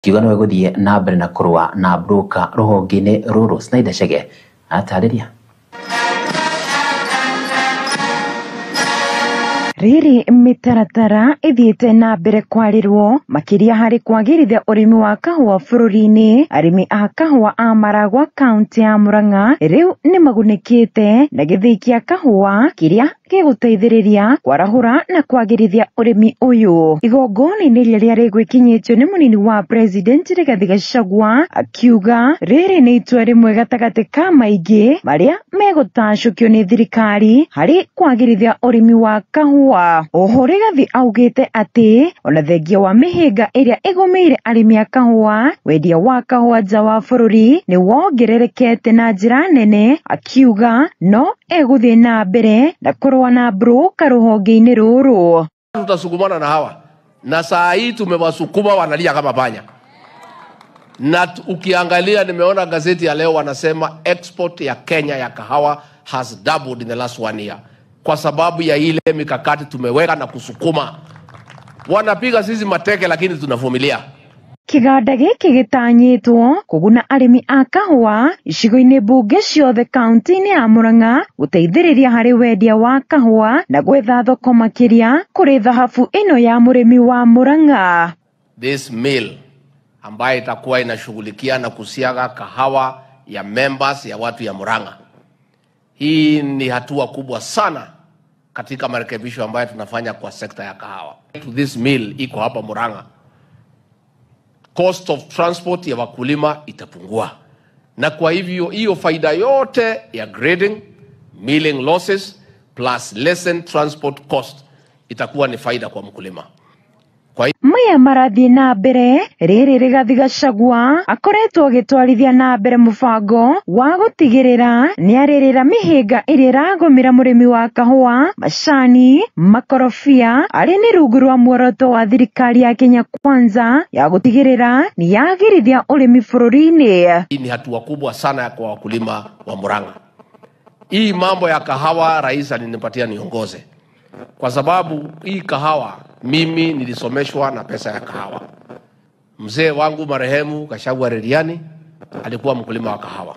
kiuga no guthie na mbere na kurwa na broka ruhonge-ini ruru Snyder Chege atariria riri mitaratara ithiite na mbere kwarirwo makiria hari kwagirithia urimi wa kahua bururi-ini arimi a kahua a maragwa kaunti ya muranga riu ni magunikite na githii kia kahua kiria gĩgũteithĩrĩria kwarahũra na kwagĩrithia ũrĩmi ũyũ igongona-inĩ rĩrĩa rĩgwĩkinyĩtio nĩ mũnini wa president Rigathi Gachagua akiuga rĩrĩ nĩ itua rĩmwe gatagatĩ ka maingĩ marĩa megũtacũkio nĩ thirikari harĩ kwagĩrithia ũrĩmi wa kahũa oho Rigathi augĩte atĩ ona thengia wa mĩhĩnga ĩrĩa ĩgũmĩire arĩmi a kahũa wendia wa kahũa nja wa bũrũri nĩ wongererekete na njĩra nene akiuga no egũthiĩ na mbere na kũrũa na mbrũka rũhonge-inĩ rũrũ tutasukumana na hawa na saa hii tumewasukuma wanalia kama panya na ukiangalia nimeona gazeti ya leo wanasema export ya kenya ya kahawa has doubled in the last one year kwa sababu ya ile mikakati tumeweka na kusukuma wanapiga sisi mateke lakini tunavumilia kiganda giki gitanyitwo kũguna arĩmi a kahũa icigo-inĩ mbunge ciothe kaunti-inĩ ya Murang'a gũteithĩrĩria harĩ wendia wa kahũa na gwetha thoko makĩria kũrĩ thahabu ĩno ya mũrĩmi wa Murang'a. This mill ambayo itakuwa inashughulikia na kusiaga kahawa ya members ya watu ya Murang'a. Hii ni hatua kubwa sana katika marekebisho ambayo tunafanya kwa sekta ya kahawa. This mill iko hapa Murang'a cost of transport ya wakulima itapungua, na kwa hivyo hiyo faida yote ya grading, milling losses plus lessen transport cost itakuwa ni faida kwa mkulima. Maya marathiĩ na mbere rĩrĩ rĩgathĩ Gachagua akoretwo agĩtwarithia na mbere mũbango wa gũtigĩrĩra nĩarĩrĩra mĩhĩnga ĩrĩa ĩragũmĩra mũrĩmi wa kahũa macani makorobia arĩ nĩ rungu rwa muoroto wa thirikari ya Kenya Kwanza ya gũtigĩrĩra nĩyagĩrithia ũrĩmi bũrũri-inĩ. ni hatua kubwa sana kwa wakulima wa Murang'a. Hii mambo ya kahawa, rais alinipatia niongoze kwa sababu hii kahawa mimi nilisomeshwa na pesa ya kahawa. Mzee wangu marehemu Kashagwa Reliani alikuwa mkulima wa kahawa.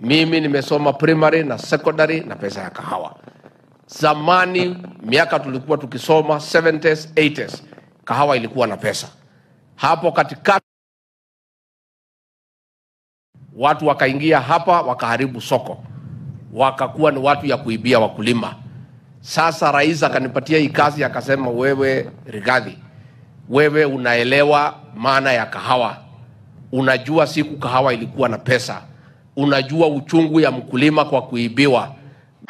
Mimi nimesoma primary na secondary na pesa ya kahawa. Zamani miaka tulikuwa tukisoma 70s 80s, kahawa ilikuwa na pesa. Hapo katikati watu wakaingia hapa wakaharibu soko, wakakuwa ni watu ya kuibia wakulima sasa rais akanipatia hii kazi, akasema, wewe Rigathi, wewe unaelewa maana ya kahawa, unajua siku kahawa ilikuwa na pesa, unajua uchungu ya mkulima kwa kuibiwa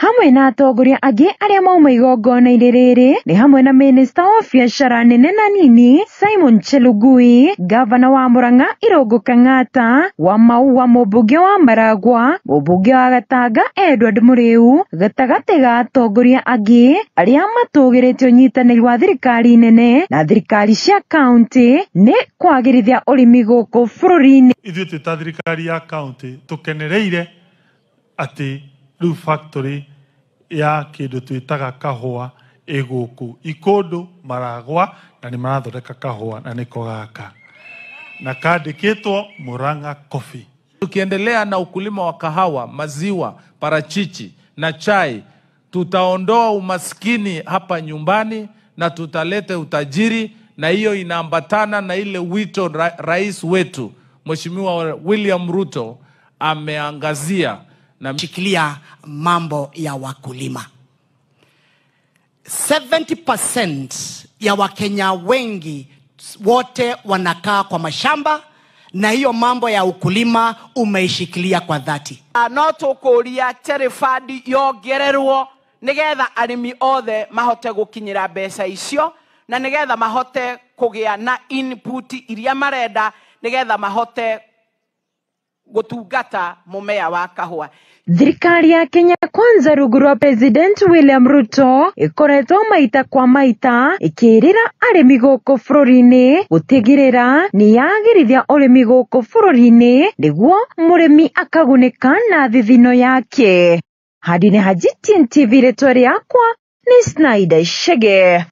hamwe na atongoria angĩ arĩa mauma igongona-inĩ rĩrĩ nĩ hamwe na minista wa biacara nene na nini simon chelugui gavana wa murang'a irũngũ kang'ata wa maua mũmbunge wa maragwa mũmbunge wa gatanga edward mũrĩu gatagatĩ ga atongoria angĩ arĩa matũgĩrĩte ũnyitanĩri wa thirikari nene na thirikari cia kaunti nĩ kwagĩrithia ũrĩmi gũkũ bũrũri-inĩ ithuĩ ta thirikari ya kaunti tũkenereire atĩ rä factory ya kä ndå twä taga kahåa maragwa na nä marathondeka na nä ko gaka na kandä muranga coffee tukiendelea na ukulima wa kahawa maziwa parachichi na chai tutaondoa umaskini hapa nyumbani na tutalete utajiri na hiyo inaambatana na ile wito ra rais wetu mweshimiwa william ruto ameangazia namshikilia mambo ya wakulima 70% ya wakenya wengi wote wanakaa kwa mashamba na hiyo mambo ya ukulima umeishikilia kwa dhati no tå kå ria yongererwo nä getha arimi othe mahote gå kinyä ra mbeca icio na nä getha mahote kå gä a na input iria marenda nä getha mahote gutungata mumea wa kahua thirikari ya kenya kwanza rungu rwa president william ruto ikoretwo maita kwa maita ikirira arimi guku bururi-ini gutigirira ni yagirithia urimi guku bururi-ini niguo murimi akagunika na thithino yake handine hajitin tv ritwa riakwa ni snaida icege